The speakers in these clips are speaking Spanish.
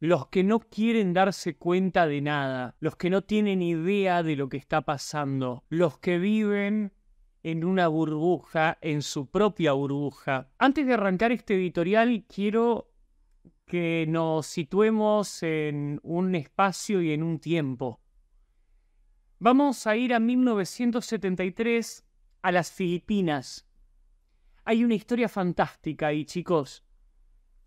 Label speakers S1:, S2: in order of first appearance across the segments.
S1: los que no quieren darse cuenta de nada, los que no tienen idea de lo que está pasando, los que viven en una burbuja, en su propia burbuja. Antes de arrancar este editorial, quiero que nos situemos en un espacio y en un tiempo. Vamos a ir a 1973 a las Filipinas. Hay una historia fantástica y chicos,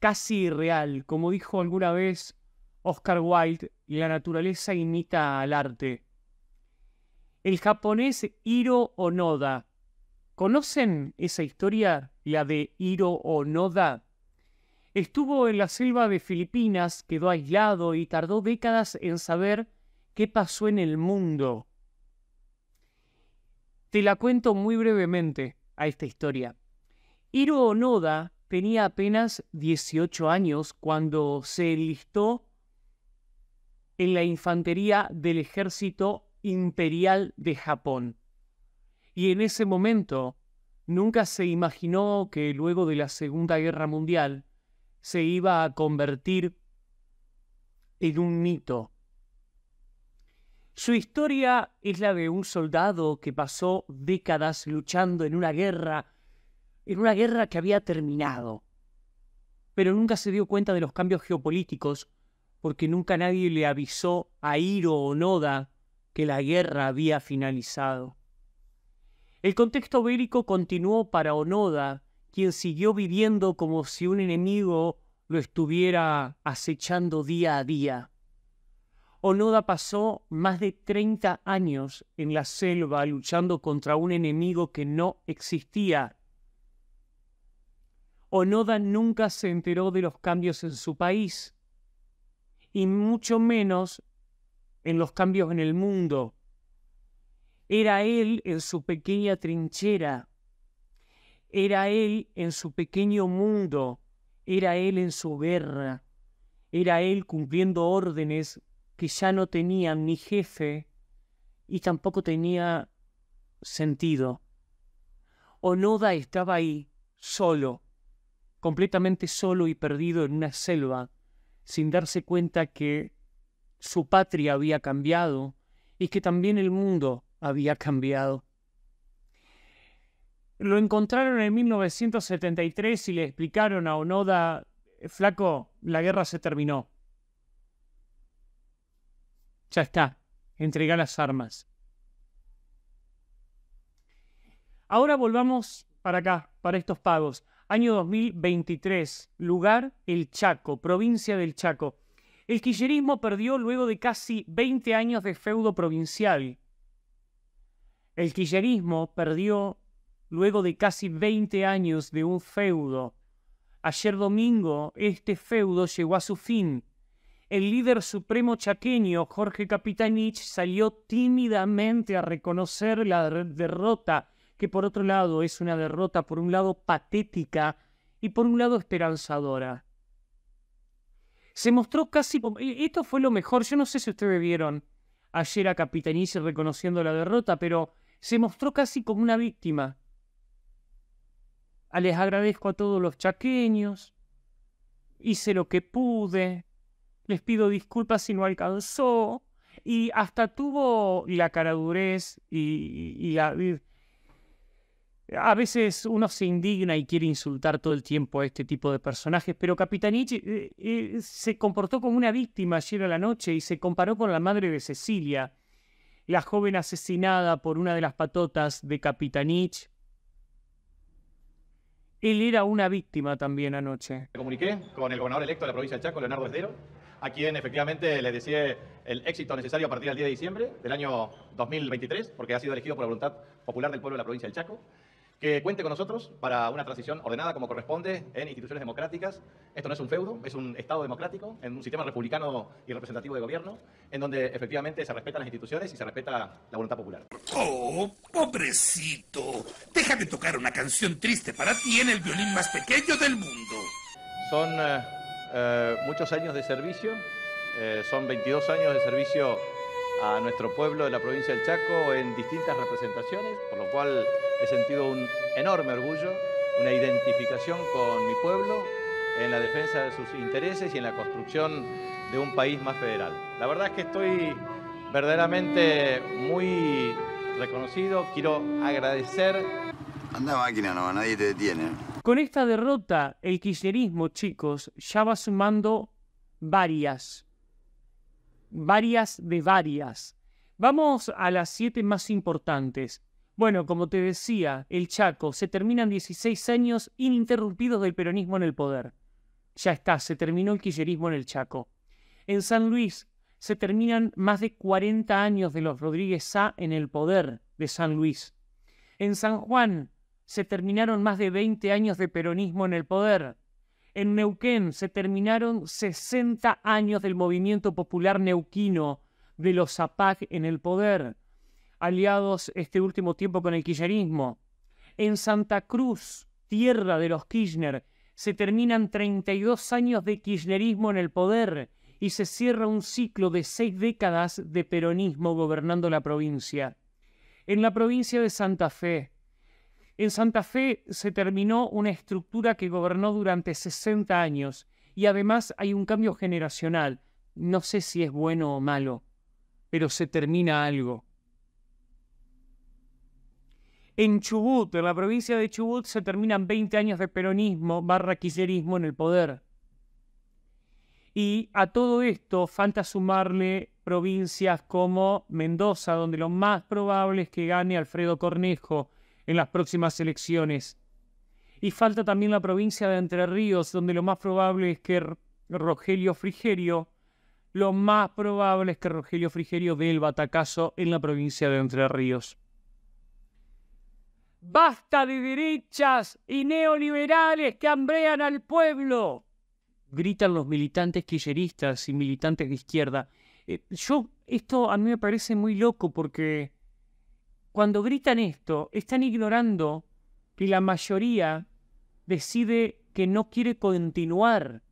S1: casi irreal. Como dijo alguna vez Oscar Wilde, la naturaleza imita al arte. El japonés Hiro Onoda. ¿Conocen esa historia, la de Hiro Onoda? Estuvo en la selva de Filipinas, quedó aislado y tardó décadas en saber qué pasó en el mundo. Te la cuento muy brevemente a esta historia. Hiro Onoda tenía apenas 18 años cuando se enlistó en la infantería del ejército imperial de Japón. Y en ese momento nunca se imaginó que luego de la Segunda Guerra Mundial se iba a convertir en un mito. Su historia es la de un soldado que pasó décadas luchando en una guerra en una guerra que había terminado. Pero nunca se dio cuenta de los cambios geopolíticos porque nunca nadie le avisó a Hiro Onoda que la guerra había finalizado. El contexto bélico continuó para Onoda, quien siguió viviendo como si un enemigo lo estuviera acechando día a día. Onoda pasó más de 30 años en la selva luchando contra un enemigo que no existía Onoda nunca se enteró de los cambios en su país y mucho menos en los cambios en el mundo. Era él en su pequeña trinchera, era él en su pequeño mundo, era él en su guerra, era él cumpliendo órdenes que ya no tenían ni jefe y tampoco tenía sentido. Onoda estaba ahí, solo, completamente solo y perdido en una selva, sin darse cuenta que su patria había cambiado y que también el mundo había cambiado. Lo encontraron en 1973 y le explicaron a Onoda, flaco, la guerra se terminó. Ya está, entrega las armas. Ahora volvamos para acá, para estos pagos. Año 2023, lugar El Chaco, provincia del Chaco. El quillerismo perdió luego de casi 20 años de feudo provincial. El quillerismo perdió luego de casi 20 años de un feudo. Ayer domingo, este feudo llegó a su fin. El líder supremo chaqueño, Jorge Capitanich, salió tímidamente a reconocer la derrota que por otro lado es una derrota, por un lado patética y por un lado esperanzadora. Se mostró casi... Esto fue lo mejor, yo no sé si ustedes vieron ayer a Capitanice reconociendo la derrota, pero se mostró casi como una víctima. Ah, les agradezco a todos los chaqueños, hice lo que pude, les pido disculpas si no alcanzó, y hasta tuvo la caradurez y, y, y, a veces uno se indigna y quiere insultar todo el tiempo a este tipo de personajes, pero Capitanich eh, eh, se comportó como una víctima ayer a la noche y se comparó con la madre de Cecilia, la joven asesinada por una de las patotas de Capitanich. Él era una víctima también anoche.
S2: Me comuniqué con el gobernador electo de la provincia de Chaco, Leonardo Esdero, a quien efectivamente le decía el éxito necesario a partir del día de diciembre del año 2023, porque ha sido elegido por la voluntad popular del pueblo de la provincia del Chaco que cuente con nosotros para una transición ordenada como corresponde en instituciones democráticas. Esto no es un feudo, es un Estado democrático, en un sistema republicano y representativo de gobierno, en donde efectivamente se respetan las instituciones y se respeta la voluntad popular. ¡Oh, pobrecito! Déjame tocar una canción triste para ti en el violín más pequeño del mundo. Son eh, eh, muchos años de servicio, eh, son 22 años de servicio a nuestro pueblo de la provincia del Chaco en distintas representaciones, por lo cual he sentido un enorme orgullo, una identificación con mi pueblo en la defensa de sus intereses y en la construcción de un país más federal. La verdad es que estoy verdaderamente muy reconocido, quiero agradecer. Anda máquina no, nadie te detiene.
S1: Con esta derrota, el kirchnerismo, chicos, ya va sumando varias. Varias de varias. Vamos a las siete más importantes. Bueno, como te decía, el Chaco, se terminan 16 años ininterrumpidos del peronismo en el poder. Ya está, se terminó el quillerismo en el Chaco. En San Luis se terminan más de 40 años de los Rodríguez Sá en el poder de San Luis. En San Juan se terminaron más de 20 años de peronismo en el poder. En Neuquén se terminaron 60 años del movimiento popular neuquino de los APAC en el poder aliados este último tiempo con el kirchnerismo. En Santa Cruz, tierra de los Kirchner, se terminan 32 años de kirchnerismo en el poder y se cierra un ciclo de seis décadas de peronismo gobernando la provincia. En la provincia de Santa Fe, en Santa Fe se terminó una estructura que gobernó durante 60 años y además hay un cambio generacional. No sé si es bueno o malo, pero se termina algo. En Chubut, en la provincia de Chubut, se terminan 20 años de peronismo barra en el poder. Y a todo esto falta sumarle provincias como Mendoza, donde lo más probable es que gane Alfredo Cornejo en las próximas elecciones. Y falta también la provincia de Entre Ríos, donde lo más probable es que Rogelio Frigerio, lo más probable es que Rogelio Frigerio dé el batacazo en la provincia de Entre Ríos. Basta de derechas y neoliberales que hambrean al pueblo. Gritan los militantes quilleristas y militantes de izquierda. Eh, yo, esto a mí me parece muy loco porque cuando gritan esto, están ignorando que la mayoría decide que no quiere continuar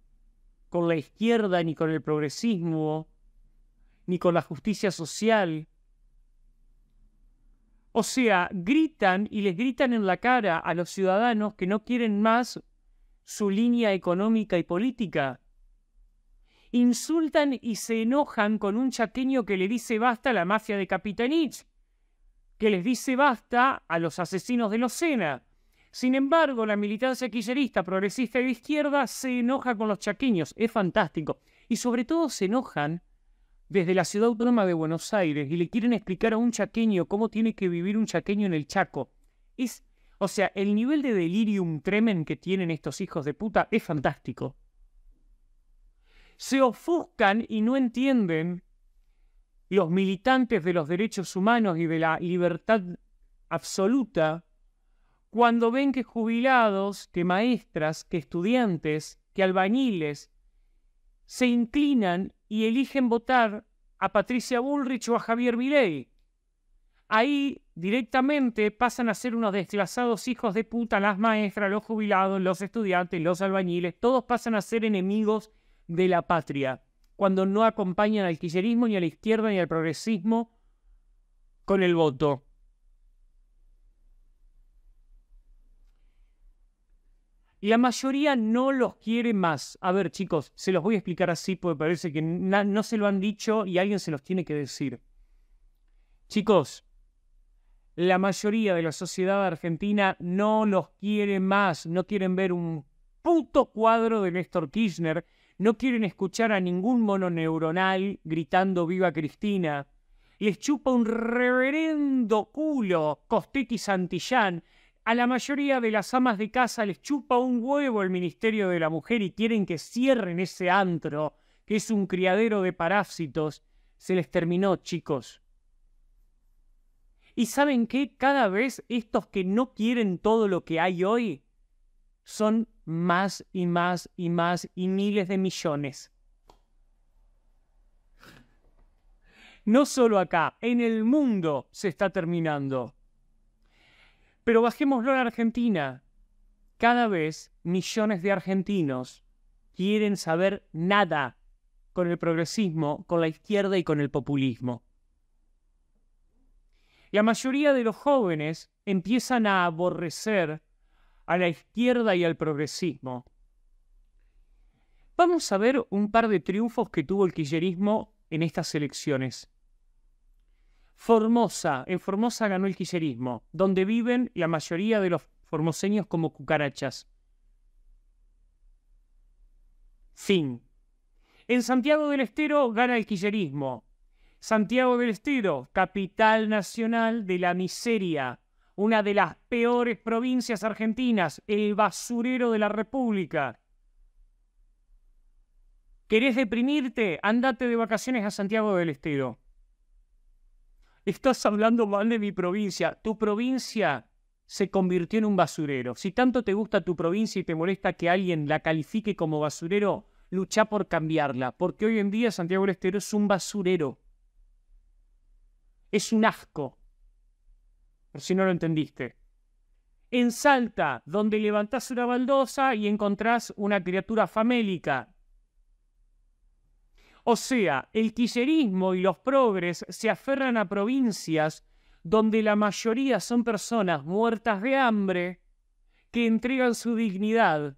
S1: con la izquierda, ni con el progresismo, ni con la justicia social, o sea, gritan y les gritan en la cara a los ciudadanos que no quieren más su línea económica y política. Insultan y se enojan con un chaqueño que le dice basta a la mafia de Capitanich, que les dice basta a los asesinos de los Sena. Sin embargo, la militancia quillerista, progresista de izquierda se enoja con los chaqueños. Es fantástico. Y sobre todo se enojan desde la ciudad autónoma de Buenos Aires y le quieren explicar a un chaqueño cómo tiene que vivir un chaqueño en el Chaco. Es, o sea, el nivel de delirium tremen que tienen estos hijos de puta es fantástico. Se ofuscan y no entienden los militantes de los derechos humanos y de la libertad absoluta cuando ven que jubilados, que maestras, que estudiantes, que albañiles se inclinan y eligen votar a Patricia Bullrich o a Javier Milei. Ahí directamente pasan a ser unos desgraciados hijos de puta las maestras, los jubilados, los estudiantes, los albañiles, todos pasan a ser enemigos de la patria, cuando no acompañan al kirchnerismo ni a la izquierda ni al progresismo con el voto. La mayoría no los quiere más. A ver, chicos, se los voy a explicar así porque parece que no se lo han dicho y alguien se los tiene que decir. Chicos, la mayoría de la sociedad argentina no los quiere más, no quieren ver un puto cuadro de Néstor Kirchner, no quieren escuchar a ningún mono neuronal gritando viva Cristina. Les chupa un reverendo culo Costetti Santillán, a la mayoría de las amas de casa les chupa un huevo el Ministerio de la Mujer y quieren que cierren ese antro, que es un criadero de parásitos. Se les terminó, chicos. Y saben qué? cada vez estos que no quieren todo lo que hay hoy son más y más y más y miles de millones. No solo acá, en el mundo se está terminando. Pero bajémoslo en Argentina. Cada vez millones de argentinos quieren saber nada con el progresismo, con la izquierda y con el populismo. La mayoría de los jóvenes empiezan a aborrecer a la izquierda y al progresismo. Vamos a ver un par de triunfos que tuvo el quillerismo en estas elecciones. Formosa. En Formosa ganó el quillerismo, donde viven la mayoría de los formoseños como cucarachas. Fin. En Santiago del Estero gana el quillerismo. Santiago del Estero, capital nacional de la miseria, una de las peores provincias argentinas, el basurero de la República. ¿Querés deprimirte? Andate de vacaciones a Santiago del Estero. Estás hablando mal de mi provincia. Tu provincia se convirtió en un basurero. Si tanto te gusta tu provincia y te molesta que alguien la califique como basurero, lucha por cambiarla, porque hoy en día Santiago del Estero es un basurero. Es un asco. Por si no lo entendiste. En Salta, donde levantás una baldosa y encontrás una criatura famélica, o sea, el quiserismo y los progres se aferran a provincias donde la mayoría son personas muertas de hambre que entregan su dignidad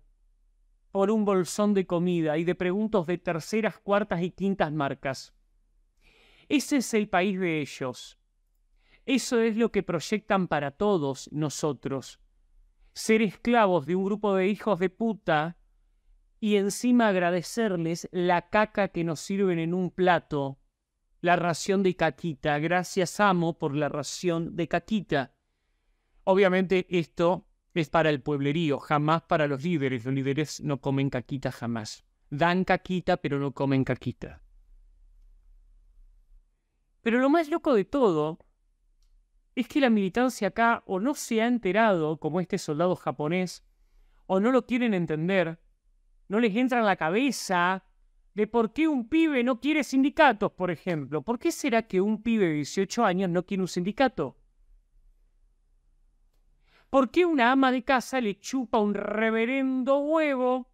S1: por un bolsón de comida y de preguntos de terceras, cuartas y quintas marcas. Ese es el país de ellos. Eso es lo que proyectan para todos nosotros. Ser esclavos de un grupo de hijos de puta y encima agradecerles la caca que nos sirven en un plato, la ración de caquita. Gracias amo por la ración de caquita. Obviamente esto es para el pueblerío, jamás para los líderes. Los líderes no comen caquita jamás. Dan caquita, pero no comen caquita. Pero lo más loco de todo es que la militancia acá o no se ha enterado, como este soldado japonés, o no lo quieren entender, no les entra en la cabeza de por qué un pibe no quiere sindicatos, por ejemplo. ¿Por qué será que un pibe de 18 años no quiere un sindicato? ¿Por qué una ama de casa le chupa un reverendo huevo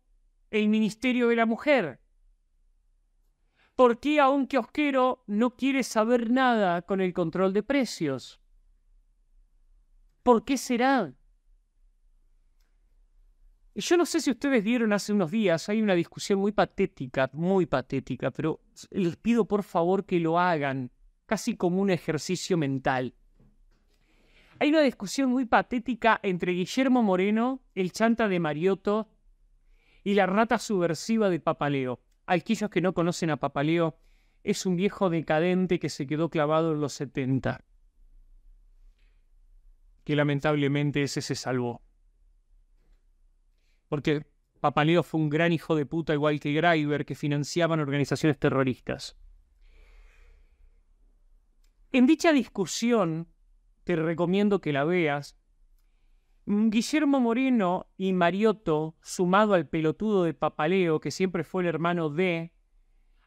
S1: el Ministerio de la Mujer? ¿Por qué a un kiosquero no quiere saber nada con el control de precios? ¿Por qué será? Y yo no sé si ustedes vieron hace unos días, hay una discusión muy patética, muy patética, pero les pido por favor que lo hagan, casi como un ejercicio mental. Hay una discusión muy patética entre Guillermo Moreno, el chanta de Mariotto, y la rata subversiva de Papaleo. Aquellos que no conocen a Papaleo, es un viejo decadente que se quedó clavado en los 70, que lamentablemente ese se salvó. Porque Papaleo fue un gran hijo de puta, igual que Greiber, que financiaban organizaciones terroristas. En dicha discusión, te recomiendo que la veas, mm, Guillermo Moreno y Mariotto, sumado al pelotudo de Papaleo, que siempre fue el hermano de,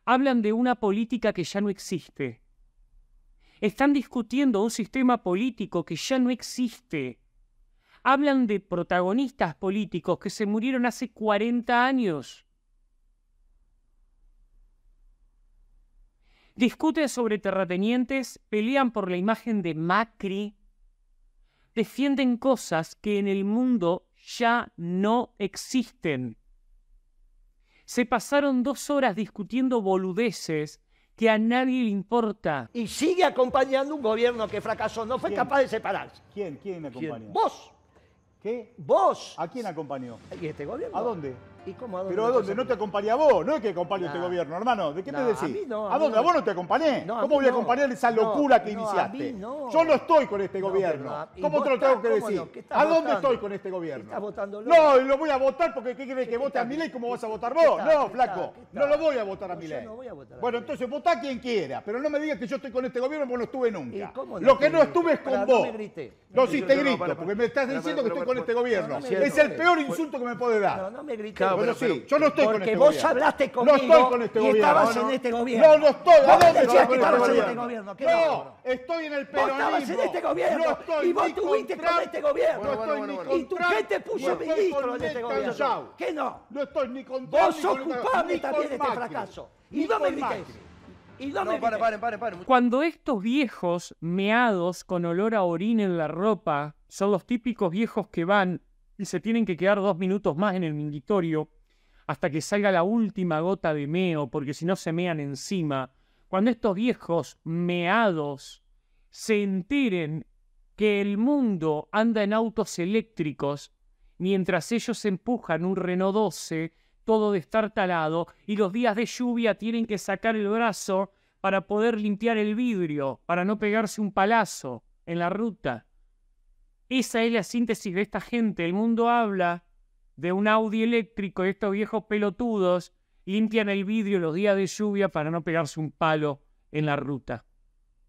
S1: hablan de una política que ya no existe. Están discutiendo un sistema político que ya no existe, hablan de protagonistas políticos que se murieron hace 40 años. Discuten sobre terratenientes, pelean por la imagen de Macri, defienden cosas que en el mundo ya no existen. Se pasaron dos horas discutiendo boludeces que a nadie le importa. Y sigue acompañando un gobierno que fracasó, no fue capaz
S2: de separarse. ¿Quién? ¿Quién acompaña? Vos. ¿Qué? ¿Vos? ¿A quién acompañó? ¿Y este gobierno? ¿A dónde? Pero ¿a dónde? No te acompañé a vos, no es que acompañe a este gobierno, hermano. ¿De qué decís? A, dónde? ¿A vos no te acompañé? ¿Cómo voy a acompañar esa locura que iniciaste? Yo no estoy con este gobierno. ¿Cómo te lo tengo que decir? ¿A dónde estoy con este gobierno? No, lo voy a votar porque ¿qué crees que vote a Milei? ¿Cómo vas a votar vos? No, flaco, no lo voy a votar a Milei. Bueno, entonces votá quien quiera, pero no me digas que yo estoy con este gobierno porque no estuve nunca. Lo que no estuve es con vos. No, sí, te grito, porque me estás diciendo que estoy con este gobierno. Es el peor insulto que me puede dar. No, no me grites bueno, yo no estoy con este gobierno. Porque vos hablaste conmigo con este y este estabas en este gobierno. No, no estoy. vos decías que estabas en este gobierno? No, estoy en el peronismo. Vos estabas en este gobierno y vos estuviste con este gobierno. Y tu gente puso ministro en este gobierno. ¿Qué no? No estoy ni con Vos sos culpable también de este fracaso. Y no me grites. Y no, pare,
S1: pare, Cuando estos viejos meados con olor a orina en la ropa son los típicos viejos que van y se tienen que quedar dos minutos más en el mingitorio hasta que salga la última gota de meo, porque si no se mean encima. Cuando estos viejos meados se enteren que el mundo anda en autos eléctricos, mientras ellos empujan un Renault 12, todo de estar talado, y los días de lluvia tienen que sacar el brazo para poder limpiar el vidrio, para no pegarse un palazo en la ruta. Esa es la síntesis de esta gente. El mundo habla de un audio eléctrico y estos viejos pelotudos limpian el vidrio los días de lluvia para no pegarse un palo en la ruta.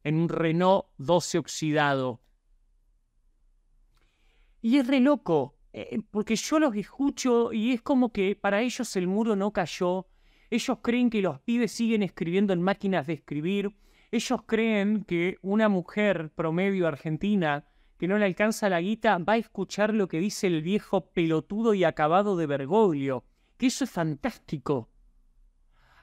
S1: En un Renault 12 oxidado. Y es re loco, eh, porque yo los escucho y es como que para ellos el muro no cayó. Ellos creen que los pibes siguen escribiendo en máquinas de escribir. Ellos creen que una mujer promedio argentina que no le alcanza la guita, va a escuchar lo que dice el viejo pelotudo y acabado de Bergoglio, que eso es fantástico.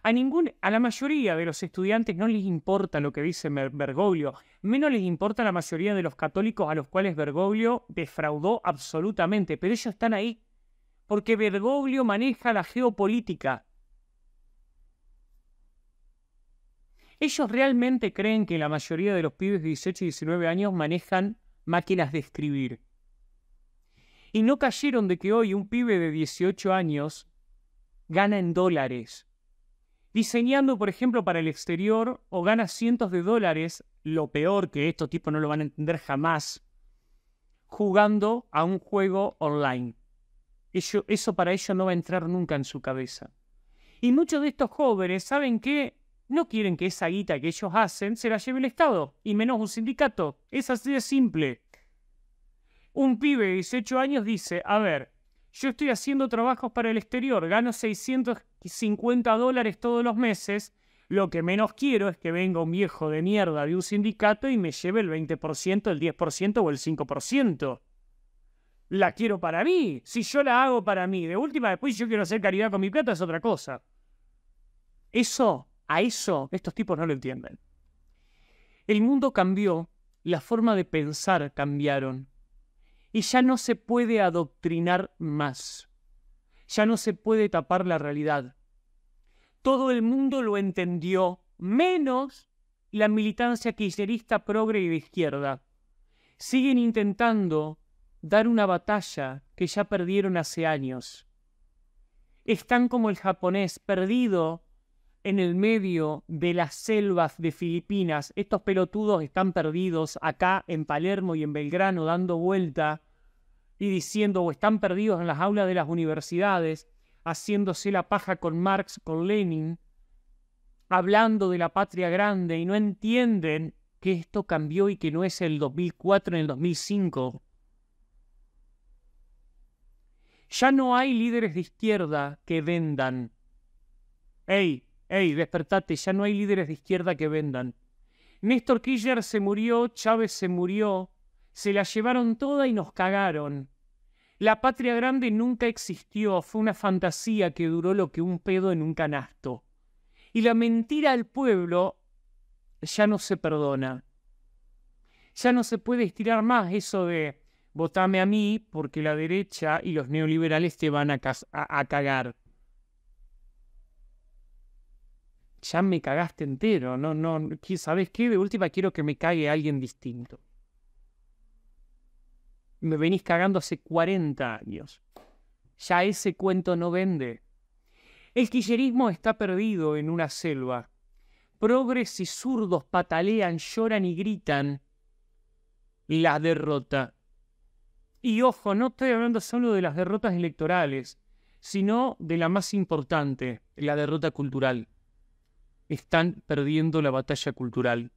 S1: A, a la mayoría de los estudiantes no les importa lo que dice Bergoglio, menos les importa a la mayoría de los católicos a los cuales Bergoglio defraudó absolutamente, pero ellos están ahí, porque Bergoglio maneja la geopolítica. Ellos realmente creen que la mayoría de los pibes de 18 y 19 años manejan máquinas de escribir. Y no cayeron de que hoy un pibe de 18 años gana en dólares. Diseñando, por ejemplo, para el exterior o gana cientos de dólares, lo peor que estos tipos no lo van a entender jamás, jugando a un juego online. eso para ellos no va a entrar nunca en su cabeza. Y muchos de estos jóvenes, ¿saben qué? no quieren que esa guita que ellos hacen se la lleve el Estado, y menos un sindicato. Es así de simple. Un pibe de 18 años dice, a ver, yo estoy haciendo trabajos para el exterior, gano 650 dólares todos los meses, lo que menos quiero es que venga un viejo de mierda de un sindicato y me lleve el 20%, el 10% o el 5%. La quiero para mí. Si yo la hago para mí, de última, después yo quiero hacer caridad con mi plata, es otra cosa. Eso a eso estos tipos no lo entienden. El mundo cambió, la forma de pensar cambiaron, y ya no se puede adoctrinar más. Ya no se puede tapar la realidad. Todo el mundo lo entendió, menos la militancia kirchnerista progre y de izquierda. Siguen intentando dar una batalla que ya perdieron hace años. Están como el japonés perdido en el medio de las selvas de Filipinas. Estos pelotudos están perdidos acá en Palermo y en Belgrano dando vuelta y diciendo o están perdidos en las aulas de las universidades, haciéndose la paja con Marx, con Lenin, hablando de la patria grande y no entienden que esto cambió y que no es el 2004 en el 2005. Ya no hay líderes de izquierda que vendan. ¡Ey! Ey, despertate, ya no hay líderes de izquierda que vendan. Néstor Kirchner se murió, Chávez se murió, se la llevaron toda y nos cagaron. La patria grande nunca existió, fue una fantasía que duró lo que un pedo en un canasto. Y la mentira al pueblo ya no se perdona. Ya no se puede estirar más eso de votame a mí porque la derecha y los neoliberales te van a, a cagar. ya me cagaste entero, no, no, ¿sabes qué? De última quiero que me cague alguien distinto. Me venís cagando hace 40 años. Ya ese cuento no vende. El quillerismo está perdido en una selva. Progres y zurdos patalean, lloran y gritan la derrota. Y ojo, no estoy hablando solo de las derrotas electorales, sino de la más importante, la derrota cultural están perdiendo la batalla cultural.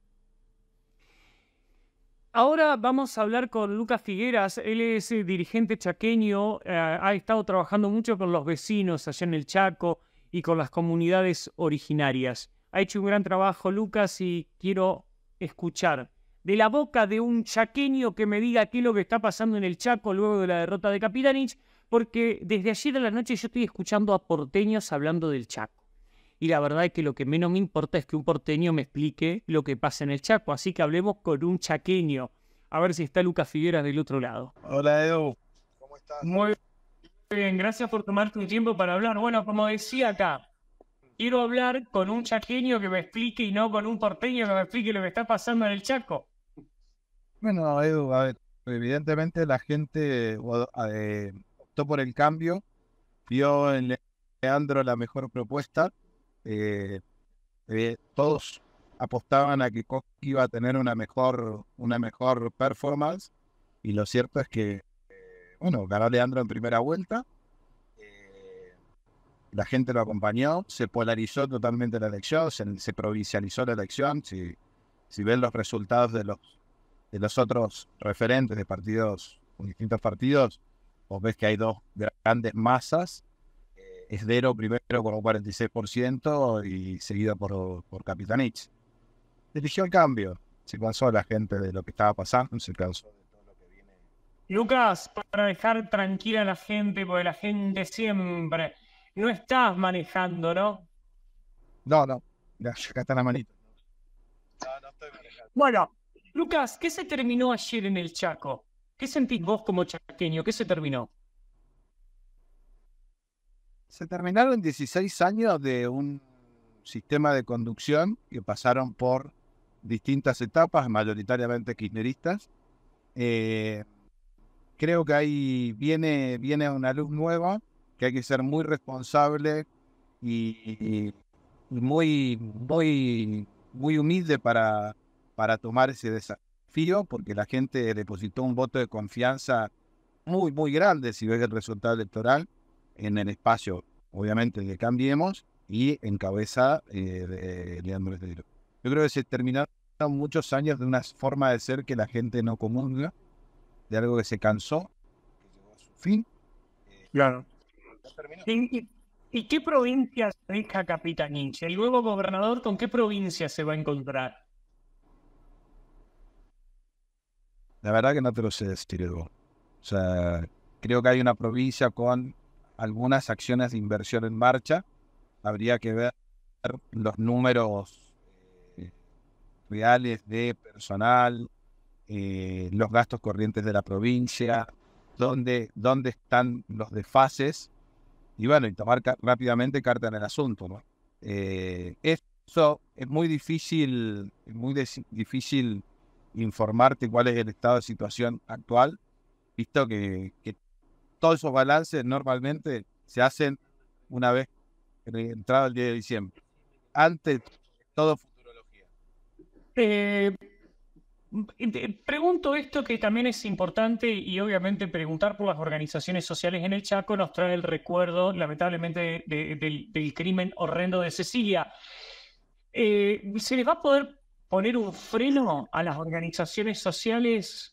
S1: Ahora vamos a hablar con Lucas Figueras, él es eh, dirigente chaqueño, eh, ha estado trabajando mucho con los vecinos allá en el Chaco y con las comunidades originarias. Ha hecho un gran trabajo Lucas y quiero escuchar de la boca de un chaqueño que me diga qué es lo que está pasando en el Chaco luego de la derrota de Capitanich, porque desde ayer de la noche yo estoy escuchando a porteños hablando del Chaco y la verdad es que lo que menos me importa es que un porteño me explique lo que pasa en el Chaco, así que hablemos con un chaqueño. A ver si está Lucas Figueras del otro lado. Hola Edu. ¿Cómo estás? Muy bien, gracias por tomarte un tiempo para hablar. Bueno, como decía acá, quiero hablar con un chaqueño que me explique y no con un porteño que me explique lo que está pasando en el Chaco.
S2: Bueno, Edu, a ver, evidentemente la gente eh, optó por el cambio, vio en Leandro la mejor propuesta eh, eh, todos apostaban a que Cox iba a tener una mejor, una mejor performance y lo cierto es que, eh, bueno, ganó Leandro en primera vuelta, la gente lo acompañó, se polarizó totalmente la elección, se, provincializó la elección, si, si ven los resultados de los, de los otros referentes de partidos, distintos partidos, vos ves que hay dos grandes masas Esdero primero con un 46% y seguida por, por Capitanich. Dirigió el cambio, se cansó la gente de lo que estaba pasando, se cansó de
S1: Lucas, para dejar tranquila a la gente, porque la gente siempre no estás manejando, ¿no?
S2: No, no, está la
S1: manita. Bueno, Lucas, ¿qué se terminó ayer en el Chaco? ¿Qué sentís vos como chaqueño? ¿Qué se terminó?
S2: Se terminaron 16 años de un sistema de conducción que pasaron por distintas etapas, mayoritariamente kirchneristas. Eh, creo que ahí viene, viene una luz nueva, que hay que ser muy responsable y, muy, muy, muy humilde para, para tomar ese desafío, porque la gente depositó un voto de confianza muy, muy grande si ves el resultado electoral en el espacio, obviamente, que Cambiemos y encabeza eh, de eh, Leandro Estero. Yo creo que se terminaron muchos años de una forma de ser que la gente no comunga, de algo que se cansó, que llegó a su fin. claro.
S1: ¿Y, qué provincia deja Capitanich? El nuevo gobernador, ¿con qué provincia se va a encontrar?
S2: La verdad que no te lo sé decir, O sea, creo que hay una provincia con algunas acciones de inversión en marcha. Habría que ver los números eh, reales de personal, eh, los gastos corrientes de la provincia, dónde, dónde están los desfases y bueno, y tomar rápidamente carta en el asunto. ¿no? Eh, eso es muy difícil, muy difícil informarte cuál es el estado de situación actual, visto que todos esos balances normalmente se hacen una vez entrado el día de diciembre. Antes, todo futurología.
S1: Eh, pregunto esto que también es importante y obviamente preguntar por las organizaciones sociales en el Chaco nos trae el recuerdo, lamentablemente, del, crimen horrendo de Cecilia. Eh, ¿Se les va a poder poner un freno a las organizaciones sociales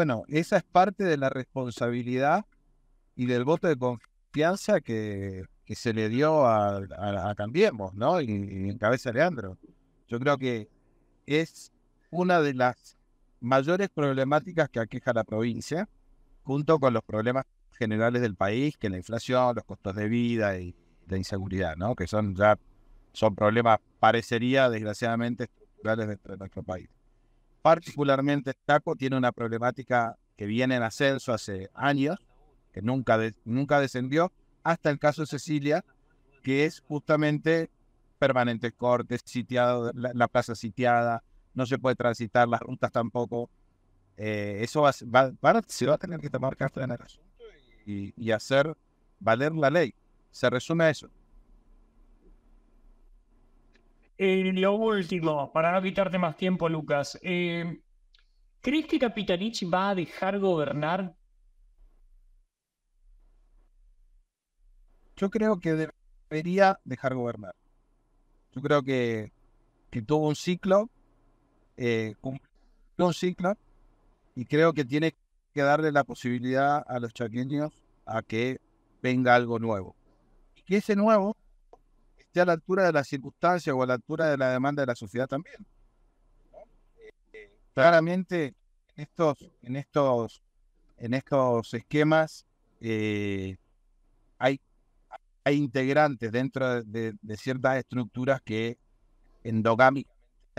S2: bueno, esa es parte de la responsabilidad y del voto de confianza que, se le dio a, Cambiemos, ¿no? Y, en cabeza Leandro. Yo creo que es una de las mayores problemáticas que aqueja la provincia, junto con los problemas generales del país, que la inflación, los costos de vida y la inseguridad, ¿no? Que son ya son problemas parecería desgraciadamente estructurales dentro de nuestro país. Particularmente taco tiene una problemática que viene en ascenso hace años, que nunca, nunca descendió, hasta el caso de Cecilia, que es justamente permanente corte, sitiado, la, plaza sitiada, no se puede transitar las rutas tampoco. Eh, eso va, se va a tener que tomar cartas en el asunto y, y hacer valer la ley. Se resume a eso.
S1: Eh, lo último, para no quitarte más tiempo, Lucas. Eh, ¿Crees que Capitanich va a dejar gobernar?
S2: Yo creo que debería dejar gobernar. Yo creo que, tuvo un ciclo, eh, cumplió un ciclo, y creo que tiene que darle la posibilidad a los chaqueños a que venga algo nuevo. Y que ese nuevo esté a la altura de las circunstancias o a la altura de la demanda de la sociedad también. Eh, claramente, en estos, en estos, en estos esquemas eh, hay, hay integrantes dentro de, ciertas estructuras que endogámicamente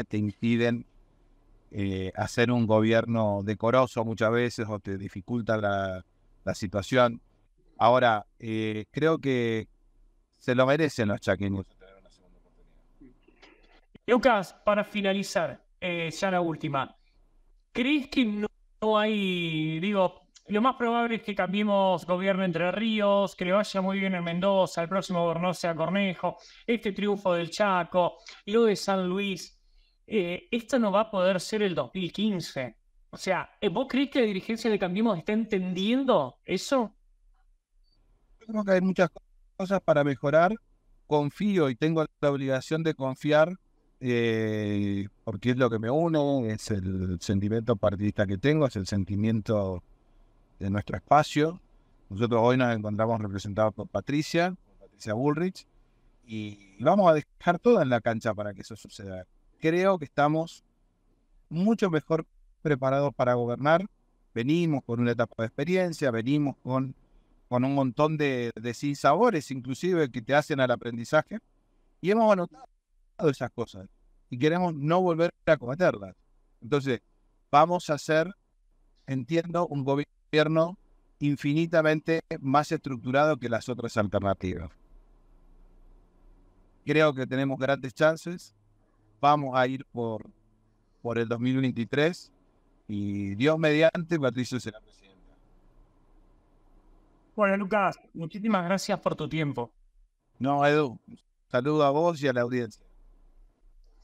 S2: te impiden eh, hacer un gobierno decoroso muchas veces o te dificulta la, situación. Ahora, creo que se lo merecen los chaquiños.
S1: Lucas, para finalizar, eh, ya la última. ¿Crees que no, hay, digo, lo más probable es que cambiemos gobierno entre ríos, que le vaya muy bien en Mendoza, el próximo gobernador sea Cornejo, este triunfo del Chaco, lo de San Luis, eh, esto no va a poder ser el 2015. O sea, eh, ¿vos crees que la dirigencia de Cambiemos está entendiendo eso?
S2: creo que hay muchas cosas cosas para mejorar, confío y tengo la obligación de confiar, eh, porque es lo que me une, es el sentimiento partidista que tengo, es el sentimiento de nuestro espacio. Nosotros hoy nos encontramos representados por Patricia, Patricia Bullrich, y vamos a dejar todo en la cancha para que eso suceda. Creo que estamos mucho mejor preparados para gobernar. Venimos con una etapa de experiencia, venimos con con un montón de, de sinsabores, inclusive, que te hacen al aprendizaje. Y hemos anotado esas cosas y queremos no volver a cometerlas. Entonces, vamos a hacer, entiendo, un gobierno infinitamente más estructurado que las otras alternativas. Creo que tenemos grandes chances. Vamos a ir por, por el 2023 y Dios mediante, Patricio será
S1: bueno, Lucas, muchísimas gracias por tu tiempo. No, Edu, saludo a vos y a la audiencia.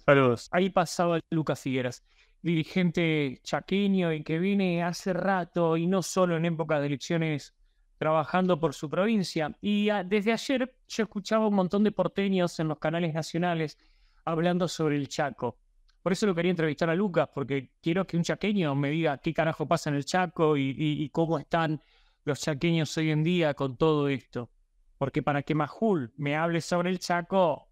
S1: Saludos. Ahí pasaba Lucas Figueras, dirigente chaqueño y que viene hace rato y no solo en época de elecciones trabajando por su provincia. Y ah, desde ayer yo escuchaba un montón de porteños en los canales nacionales hablando sobre el Chaco. Por eso lo quería entrevistar a Lucas, porque quiero que un chaqueño me diga qué carajo pasa en el Chaco y cómo están los chaqueños hoy en día con todo esto. Porque para que Majul me hable sobre el Chaco,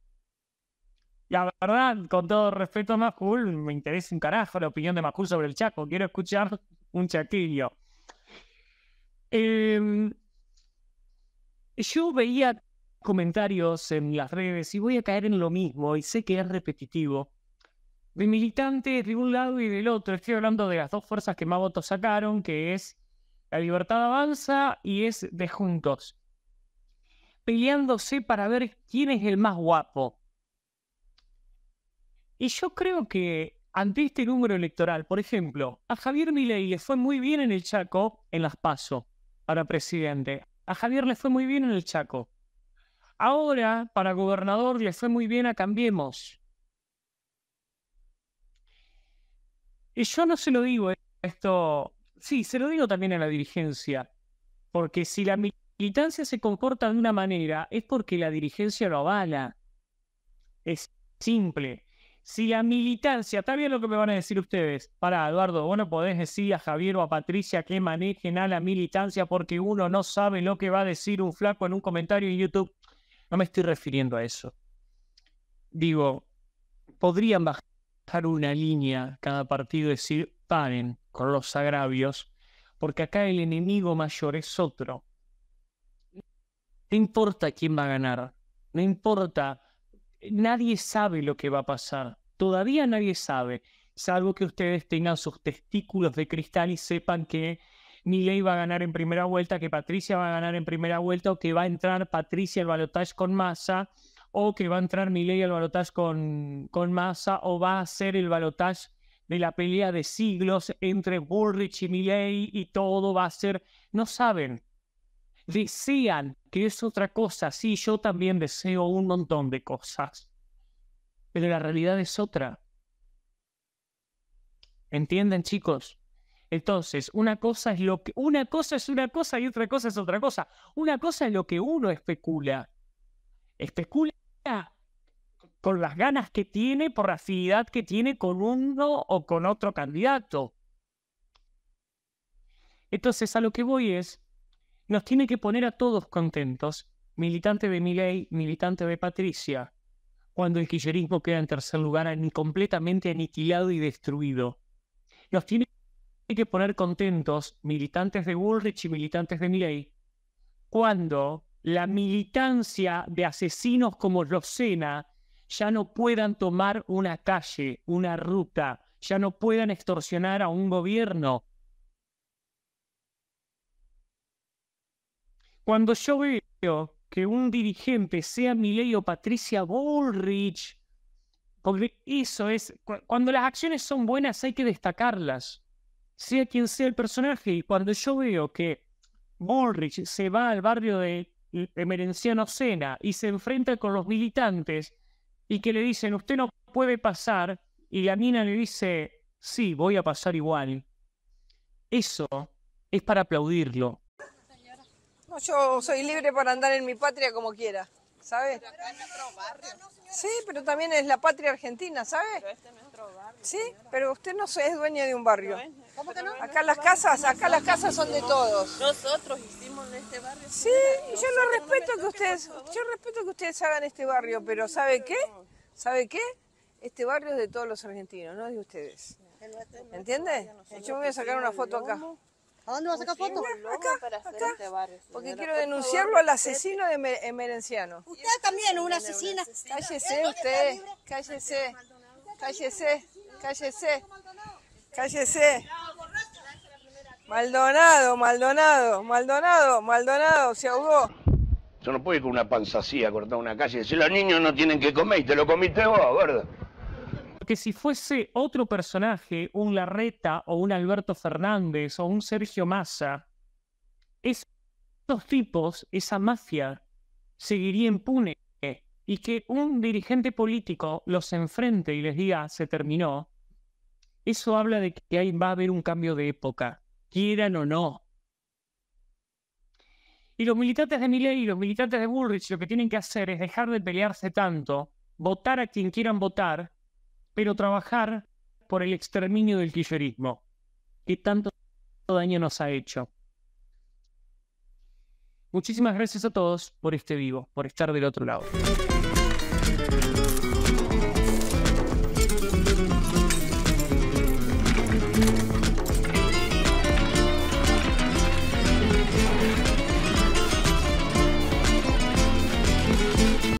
S1: la verdad, con todo respeto a Majul, me interesa un carajo la opinión de Majul sobre el Chaco. Quiero escuchar un chaquillo. Em, yo veía comentarios en las redes y voy a caer en lo mismo y sé que es repetitivo. De militantes de un lado y del otro. Estoy hablando de las dos fuerzas que más votos sacaron, que es la libertad avanza y es de juntos. Peleándose para ver quién es el más guapo. Y yo creo que ante este número electoral, por ejemplo, a Javier Milei le fue muy bien en el Chaco, en las PASO, para presidente. A Javier le fue muy bien en el Chaco. Ahora, para gobernador, le fue muy bien a Cambiemos. Y yo no se lo digo esto sí, se lo digo también a la dirigencia, porque si la militancia se comporta de una manera es porque la dirigencia lo avala. Es simple. Si la militancia, está bien lo que me van a decir ustedes, para Eduardo, vos no podés decir a Javier o a Patricia que manejen a la militancia porque uno no sabe lo que va a decir un flaco en un comentario en YouTube. No me estoy refiriendo a eso. Digo, podrían bajar una línea cada partido y decir, paren, con los agravios, porque acá el enemigo mayor es otro. No importa quién va a ganar, no importa, nadie sabe lo que va a pasar, todavía nadie sabe, salvo que ustedes tengan sus testículos de cristal y sepan que Milei va a ganar en primera vuelta, que Patricia va a ganar en primera vuelta, o que va a entrar Patricia al balotaje con masa. o que va a entrar Milei al balotaje con, con o va a hacer el balotaje de la pelea de siglos entre Bullrich y Milley y todo va a ser. No saben. Desean que es otra cosa. Sí, yo también deseo un montón de cosas. Pero la realidad es otra. ¿Entienden, chicos? Entonces, una cosa es lo que. Una cosa es una cosa y otra cosa es otra cosa. Una cosa es lo que uno especula. Especula con las ganas que tiene, por la afinidad que tiene con uno o con otro candidato. Entonces, a lo que voy es, nos tiene que poner a todos contentos, militante de Miley, militante de Patricia, cuando el kirchnerismo queda en tercer lugar, completamente aniquilado y destruido. Nos tiene que poner contentos, militantes de Woolrich y militantes de Miley, cuando la militancia de asesinos como Rosena ya no puedan tomar una calle, una ruta, ya no puedan extorsionar a un gobierno. Cuando yo veo que un dirigente, sea Milei o Patricia Bullrich, porque eso es, cuando las acciones son buenas hay que destacarlas, sea quien sea el personaje, y cuando yo veo que Bullrich se va al barrio de, de Merenciano Sena y se enfrenta con los militantes, y que le dicen, usted no puede pasar, y la mina le dice, sí, voy a pasar igual. Eso es para aplaudirlo.
S2: yo soy libre para andar en mi patria como quiera. ¿sabes? Sí, pero también es la patria argentina, ¿sabe? Este sí, pero usted no es dueña de un barrio. Acá las casas, acá las casas son de todos. Nosotros hicimos este barrio.
S1: Sí, yo lo respeto que ustedes, yo respeto que ustedes hagan este barrio, pero ¿sabe qué? ¿Sabe qué? Este barrio es de todos los argentinos, no de ustedes. entiende? Yo me voy a sacar una foto acá.
S2: ¿A dónde va a sacar fotos? acá. Este Porque quiero denunciarlo al asesino de eh, Merenciano. Usted también es una asesina. Cállese usted, cállese, cállese, cállese, cállese. Maldonado, Maldonado, Maldonado, Maldonado, se ahogó. Yo no puedo ir con una panzacía a cortar una calle Si los niños no tienen que comer y te lo comiste
S1: vos, ¿verdad? Porque si fuese otro personaje, un Larreta o un Alberto Fernández o un Sergio Massa, esos tipos, esa mafia, seguiría impune. Y que un dirigente político los enfrente y les diga, se terminó, eso habla de que ahí va a haber un cambio de época, quieran o no. Y los militantes de Milley y los militantes de Bullrich lo que tienen que hacer es dejar de pelearse tanto, votar a quien quieran votar pero trabajar por el exterminio del kirchnerismo, que tanto daño nos ha hecho. Muchísimas gracias a todos por este vivo, por estar del otro lado.